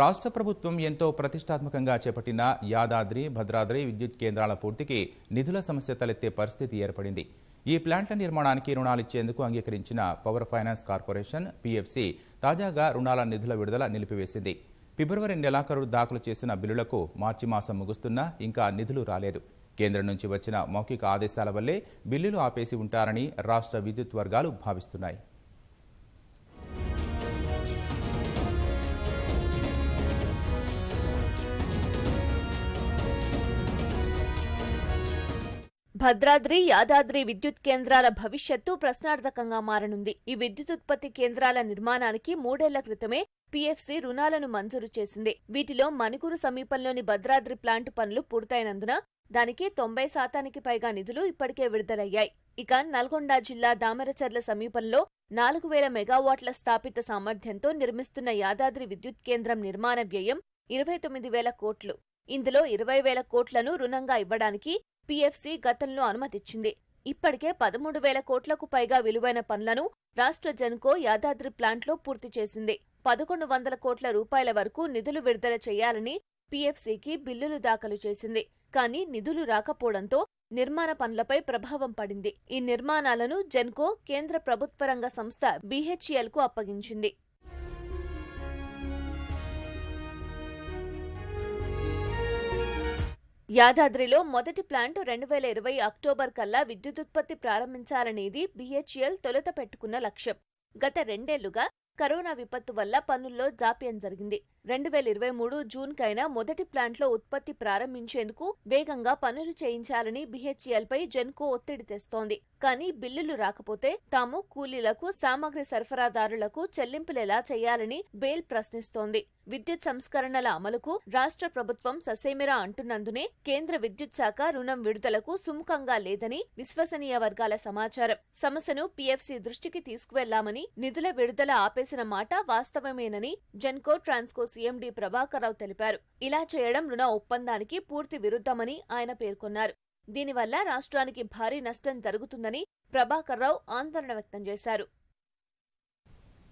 రాష్ట్ర ప్రభుత్వం ఎంతో ప్రతిష్టాత్మకంగా చేపట్టిన యాదాద్రి భద్రాద్రి విద్యుత్ కేంద్రాల పూర్తికి నిధుల సమస్య తలెత్తే పరిస్థితి ఏర్పడింది ఈ ప్లాంట్ల నిర్మాణానికి రుణాలు ఇచ్చేందుకు అంగీకరించిన పవర్ ఫైనాన్స్ కార్పొరేషన్ పీఎఫ్సీ తాజాగా రుణాల నిధుల విడుదల నిలిపివేసింది ఫిబ్రవరి నెలాఖరు దాఖలు చేసిన బిల్లులకు మార్చి మాసం ముగుస్తున్నా ఇంకా నిధులు రాలేదు కేంద్రం నుంచి వచ్చిన మౌఖిక ఆదేశాల వల్లే బిల్లులు ఆపేసి ఉంటారని రాష్ట్ర విద్యుత్ వర్గాలు భావిస్తున్నాయి భద్రాద్రి యాదాద్రి విద్యుత్ కేంద్రాల భవిష్యత్తు ప్రశ్నార్థకంగా మారనుంది ఈ విద్యుత్ ఉత్పత్తి కేంద్రాల నిర్మాణానికి మూడేళ్ల క్రితమే పీఎఫ్సీ రుణాలను మంజూరు చేసింది వీటిలో మణుకూరు సమీపంలోని భద్రాద్రి ప్లాంట్ పనులు పూర్తయినందున దానికి తొంభై శాతానికి పైగా నిధులు ఇప్పటికే విడుదలయ్యాయి ఇక నల్గొండ జిల్లా దామెరచర్ల సమీపంలో నాలుగు వేల మెగావాట్ల స్థాపిత సామర్థ్యంతో నిర్మిస్తున్న యాదాద్రి విద్యుత్ కేంద్రం నిర్మాణ వ్యయం ఇరవై తొమ్మిది వేల కోట్లు ఇందులో ఇరవై వేల కోట్లను రుణంగా ఇవ్వడానికి పీఎఫ్సీ గతంలో అనుమతిచ్చింది ఇప్పటికే పదమూడు వేల కోట్లకు పైగా విలువైన పనులను రాష్ట్ర జన్కో యాదాద్రి ప్లాంట్లో పూర్తి చేసింది పదకొండు వందల కోట్ల రూపాయల వరకు నిధులు విడుదల చేయాలని పీఎఫ్సీకి బిల్లులు దాఖలు చేసింది కానీ నిధులు రాకపోవడంతో నిర్మాణ పనులపై ప్రభావం పడింది ఈ నిర్మాణాలను జెన్కో కేంద్ర ప్రభుత్వ రంగ సంస్థ కు అప్పగించింది యాదాద్రిలో మొదటి ప్లాంట్ రెండు వేల ఇరవై అక్టోబర్ కల్లా విద్యుదుత్పత్తి ప్రారంభించాలనేది బీహెచ్ఎల్ తొలుత పెట్టుకున్న లక్ష్యం గత రెండేళ్లుగా కరోనా విపత్తు వల్ల పనుల్లో జాప్యం జరిగింది రెండు వేల ఇరవై మూడు జూన్ కైనా మొదటి ప్లాంట్లో ఉత్పత్తి ప్రారంభించేందుకు వేగంగా పనులు చేయించాలని బీహెచ్ఈఎల్పై జెన్కో ఒత్తిడి తెస్తోంది కానీ బిల్లులు రాకపోతే తాము కూలీలకు సామగ్రి సరఫరాదారులకు చెల్లింపులెలా చేయాలని బేల్ ప్రశ్నిస్తోంది విద్యుత్ సంస్కరణల అమలుకు రాష్ట్ర ప్రభుత్వం ససేమిరా అంటున్నందునే కేంద్ర విద్యుత్ శాఖ రుణం విడుదలకు సుముఖంగా లేదని విశ్వసనీయ వర్గాల సమాచారం సమస్యను పీఎఫ్సీ దృష్టికి తీసుకువెళ్లామని నిధుల విడుదల ఆపేసిన మాట వాస్తవమేనని జెన్కో ట్రాన్స్కో సీఎండీ ప్రభాకర్రావు తెలిపారు ఇలా చేయడం రుణ ఒప్పందానికి పూర్తి విరుద్ధమని ఆయన పేర్కొన్నారు దీనివల్ల రాష్ట్రానికి భారీ నష్టం జరుగుతుందని ప్రభాకర్రావు ఆందోళన వ్యక్తం చేశారు